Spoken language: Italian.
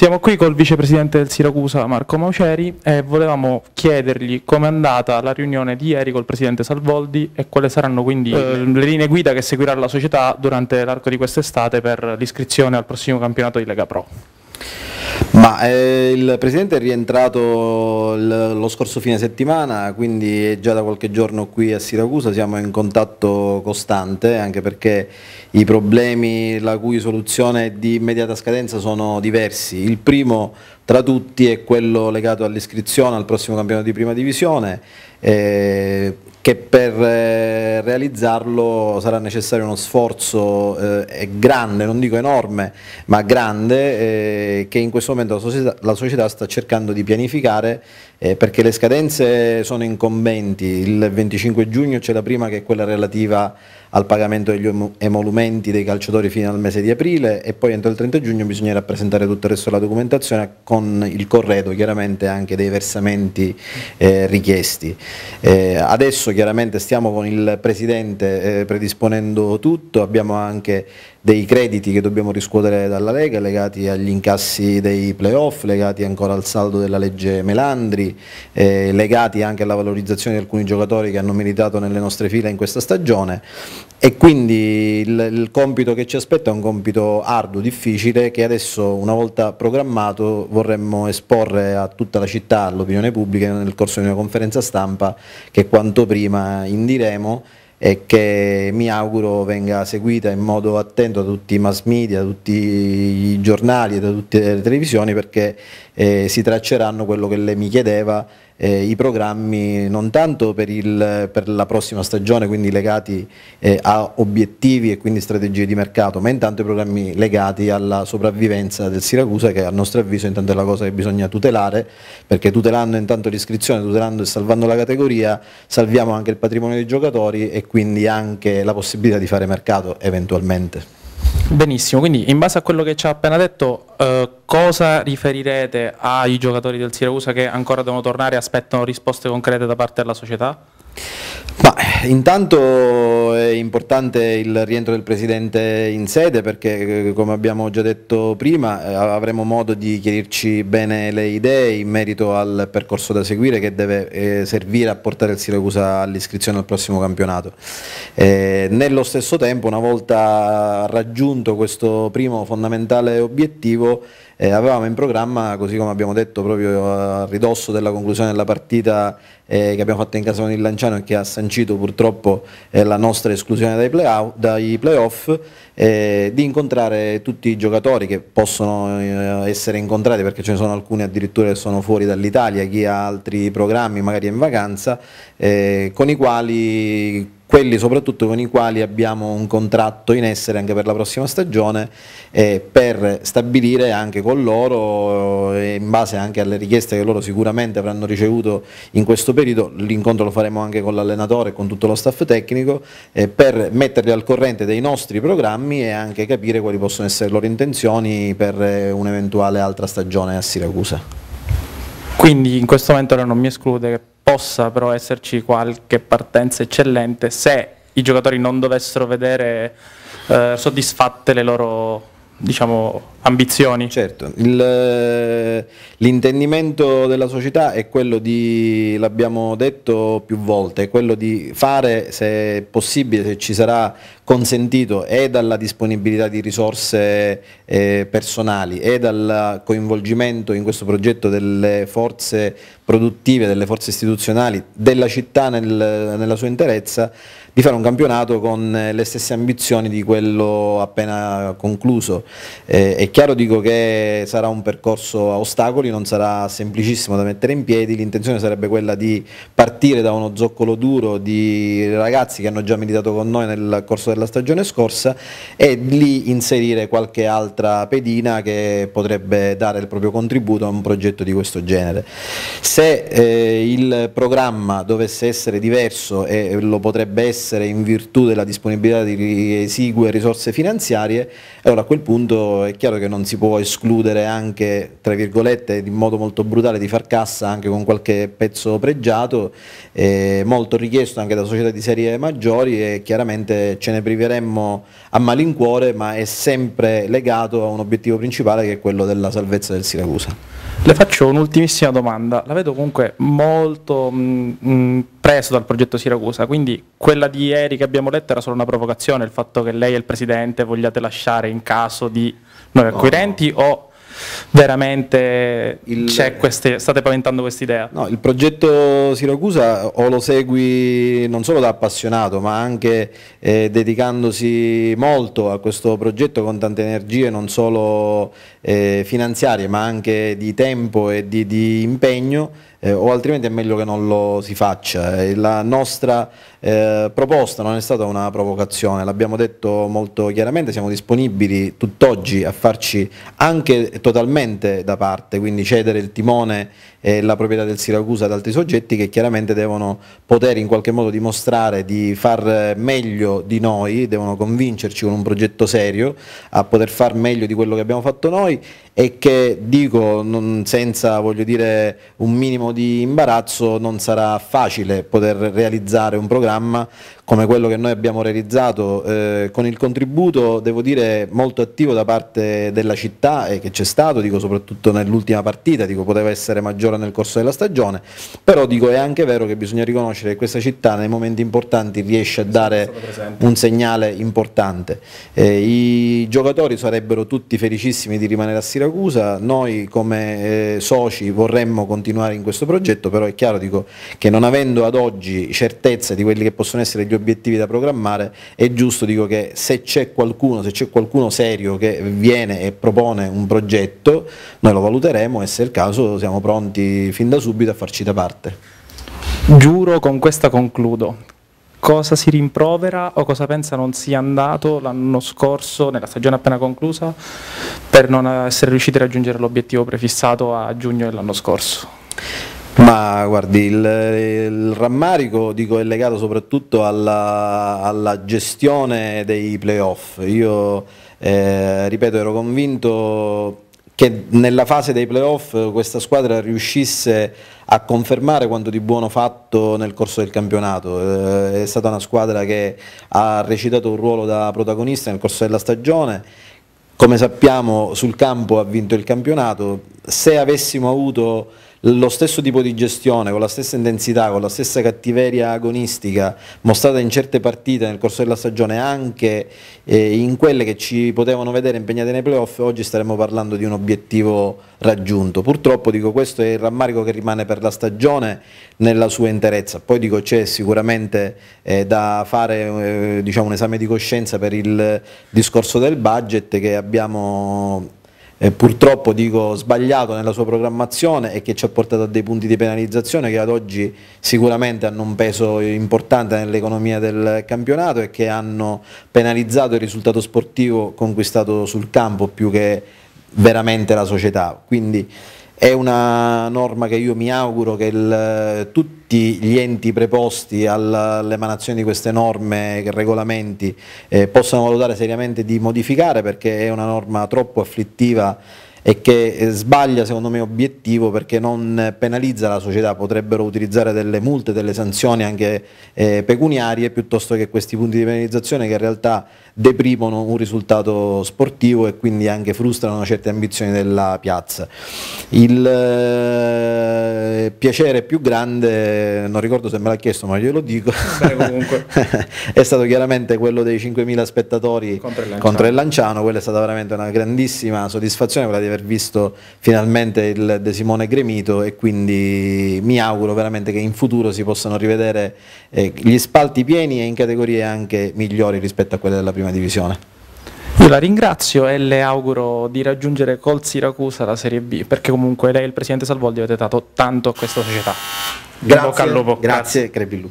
Siamo qui col vicepresidente del Siracusa Marco Mauceri e volevamo chiedergli come è andata la riunione di ieri col presidente Salvoldi e quali saranno quindi eh, le linee guida che seguirà la società durante l'arco di quest'estate per l'iscrizione al prossimo campionato di Lega Pro. Ma, eh, il Presidente è rientrato lo scorso fine settimana, quindi è già da qualche giorno qui a Siracusa, siamo in contatto costante anche perché i problemi la cui soluzione è di immediata scadenza sono diversi. Il primo tra tutti è quello legato all'iscrizione al prossimo campionato di prima divisione, eh, che per eh, realizzarlo sarà necessario uno sforzo eh, grande, non dico enorme, ma grande, eh, che in questo momento la società, la società sta cercando di pianificare eh, perché le scadenze sono incombenti. Il 25 giugno c'è la prima che è quella relativa al pagamento degli emolumenti documenti dei calciatori fino al mese di aprile e poi entro il 30 giugno bisognerà presentare tutto il resto della documentazione con il corredo chiaramente anche dei versamenti eh, richiesti. Eh, adesso chiaramente stiamo con il Presidente eh, predisponendo tutto, abbiamo anche dei crediti che dobbiamo riscuotere dalla Lega legati agli incassi dei playoff, legati ancora al saldo della legge Melandri, eh, legati anche alla valorizzazione di alcuni giocatori che hanno militato nelle nostre file in questa stagione e quindi il, il compito che ci aspetta è un compito arduo, difficile, che adesso una volta programmato vorremmo esporre a tutta la città, all'opinione pubblica, nel corso di una conferenza stampa che quanto prima indiremo e che mi auguro venga seguita in modo attento da tutti i mass media, da tutti i giornali e da tutte le televisioni perché eh, si tracceranno quello che lei mi chiedeva eh, i programmi non tanto per, il, per, la prossima stagione, quindi legati eh, a obiettivi e quindi strategie di mercato, ma intanto i programmi legati alla sopravvivenza del Siracusa che a nostro avviso intanto è la cosa che bisogna tutelare, perché tutelando intanto l'iscrizione, tutelando e salvando la categoria, salviamo anche il patrimonio dei giocatori e quindi anche la possibilità di fare mercato eventualmente. Benissimo, quindi in base a quello che ci ha appena detto, eh, cosa riferirete ai giocatori del Siracusa che ancora devono tornare e aspettano risposte concrete da parte della società? Ma intanto è importante il rientro del Presidente in sede perché eh, come abbiamo già detto prima eh, avremo modo di chiarirci bene le idee in merito al percorso da seguire che deve eh, servire a portare il Siracusa all'iscrizione al prossimo campionato. E nello stesso tempo una volta raggiunto questo primo fondamentale obiettivo eh, avevamo in programma, così come abbiamo detto proprio a ridosso della conclusione della partita eh, che abbiamo fatto in casa con il Lanciano e che ha sancito purtroppo eh, la nostra esclusione dai, play dai playoff, eh, di incontrare tutti i giocatori che possono eh, essere incontrati perché ce ne sono alcuni addirittura che sono fuori dall'Italia, chi ha altri programmi magari è in vacanza, eh, con i quali quelli soprattutto con i quali abbiamo un contratto in essere anche per la prossima stagione eh, per stabilire anche con loro eh, in base anche alle richieste che loro sicuramente avranno ricevuto in questo periodo, l'incontro lo faremo anche con l'allenatore e con tutto lo staff tecnico eh, per metterli al corrente dei nostri programmi e anche capire quali possono essere le loro intenzioni per eh, un'eventuale altra stagione a Siracusa. Quindi in questo momento non mi esclude che possa però esserci qualche partenza eccellente se i giocatori non dovessero vedere eh, soddisfatte le loro diciamo, ambizioni. Certo, eh, l'intendimento della società è quello di, l'abbiamo detto più volte, è quello di fare, se possibile, se ci sarà consentito, e dalla disponibilità di risorse eh, personali e dal coinvolgimento in questo progetto delle forze produttive, delle forze istituzionali, della città nel, nella sua interezza, di fare un campionato con eh, le stesse ambizioni di quello appena concluso. Eh, è chiaro dico che sarà un percorso a ostacoli, non sarà semplicissimo da mettere in piedi, l'intenzione sarebbe quella di partire da uno zoccolo duro di ragazzi che hanno già militato con noi nel corso della stagione scorsa e lì inserire qualche altra pedina che potrebbe dare il proprio contributo a un progetto di questo genere. Se eh, il programma dovesse essere diverso e lo potrebbe essere in virtù della disponibilità di esigue risorse finanziarie, allora a quel punto punto è chiaro che non si può escludere anche, tra virgolette, in modo molto brutale di far cassa anche con qualche pezzo pregiato, eh, molto richiesto anche da società di serie maggiori e chiaramente ce ne priveremmo a malincuore, ma è sempre legato a un obiettivo principale che è quello della salvezza del Siracusa. Le faccio un'ultimissima domanda, la vedo comunque molto... Mh, mm, mh, mm, preso dal progetto Siracusa, quindi quella di ieri che abbiamo letto era solo una provocazione, il fatto che lei e il Presidente vogliate lasciare in caso di noi acquirenti no. o veramente il... queste, state paventando questa idea? No, il progetto Siracusa o lo segui non solo da appassionato ma anche eh, dedicandosi molto a questo progetto con tante energie non solo eh, finanziarie ma anche di tempo e di, di impegno eh, o altrimenti è meglio che non lo si faccia. Eh, la nostra eh, proposta, non è stata una provocazione, l'abbiamo detto molto chiaramente, siamo disponibili tutt'oggi a farci anche totalmente da parte, quindi cedere il timone e la proprietà del Siracusa ad altri soggetti che chiaramente devono poter in qualche modo dimostrare di far meglio di noi, devono convincerci con un progetto serio a poter far meglio di quello che abbiamo fatto noi e che dico non, senza dire, un minimo di imbarazzo non sarà facile poter realizzare un programma come quello che noi abbiamo realizzato, eh, con il contributo, devo dire, molto attivo da parte della città e che c'è stato, dico soprattutto nell'ultima partita, dico poteva essere maggiore nel corso della stagione, però dico è anche vero che bisogna riconoscere che questa città nei momenti importanti riesce a dare un segnale importante. Eh, I giocatori sarebbero tutti felicissimi di rimanere a Siracusa, noi come eh, soci vorremmo continuare in questo progetto, però è chiaro dico, che non avendo ad oggi certezza di quelli che possono essere gli obiettivi obiettivi da programmare, è giusto dico che se c'è qualcuno, se c'è qualcuno serio che viene e propone un progetto, noi lo valuteremo e se è il caso siamo pronti fin da subito a farci da parte. Giuro, con questa concludo. Cosa si rimprovera o cosa pensa non sia andato l'anno scorso, nella stagione appena conclusa, per non essere riusciti a raggiungere l'obiettivo prefissato a giugno dell'anno scorso? Ma guardi, il, il, rammarico dico, è legato soprattutto alla, alla gestione dei playoff. Io eh, ripeto, ero convinto che nella fase dei playoff questa squadra riuscisse a confermare quanto di buono fatto nel corso del campionato. Eh, è stata una squadra che ha recitato un ruolo da protagonista nel corso della stagione. Come sappiamo sul campo ha vinto il campionato. Se avessimo avuto lo stesso tipo di gestione, con la stessa intensità, con la stessa cattiveria agonistica mostrata in certe partite nel corso della stagione, anche eh, in quelle che ci potevano vedere impegnate nei playoff, oggi staremmo parlando di un obiettivo raggiunto. Purtroppo dico questo è il rammarico che rimane per la stagione nella sua interezza. Poi dico c'è sicuramente eh, da fare eh, diciamo un esame di coscienza per il discorso del budget che abbiamo eh, purtroppo dico, sbagliato nella sua programmazione e che ci ha portato a dei punti di penalizzazione che ad oggi sicuramente hanno un peso importante nell'economia del campionato e che hanno penalizzato il risultato sportivo conquistato sul campo più che veramente la società. Quindi è una norma che io mi auguro che il, tutti gli enti preposti all'emanazione di queste norme e regolamenti eh, possano valutare seriamente di modificare perché è una norma troppo afflittiva e che eh, sbaglia secondo me obiettivo perché non penalizza la società, potrebbero utilizzare delle multe, delle sanzioni anche eh, pecuniarie piuttosto che questi punti di penalizzazione che in realtà deprimono un risultato sportivo e quindi anche frustrano certe ambizioni della piazza. Il eh, piacere più grande, non ricordo se me l'ha chiesto ma glielo dico, è stato chiaramente quello dei 5.000 spettatori contro il contro il Lanciano. quella è stata veramente una grandissima soddisfazione, quella di aver visto finalmente il De Simone Gremito e quindi mi auguro veramente che in futuro si possano rivedere eh, gli spalti pieni e in categorie anche migliori rispetto a quelle della prima divisione. Io la ringrazio e le auguro di raggiungere col Siracusa la Serie B, perché comunque lei e il presidente Salvoldi avete dato tanto a questa società. Grazie, grazie, grazie Crepillù.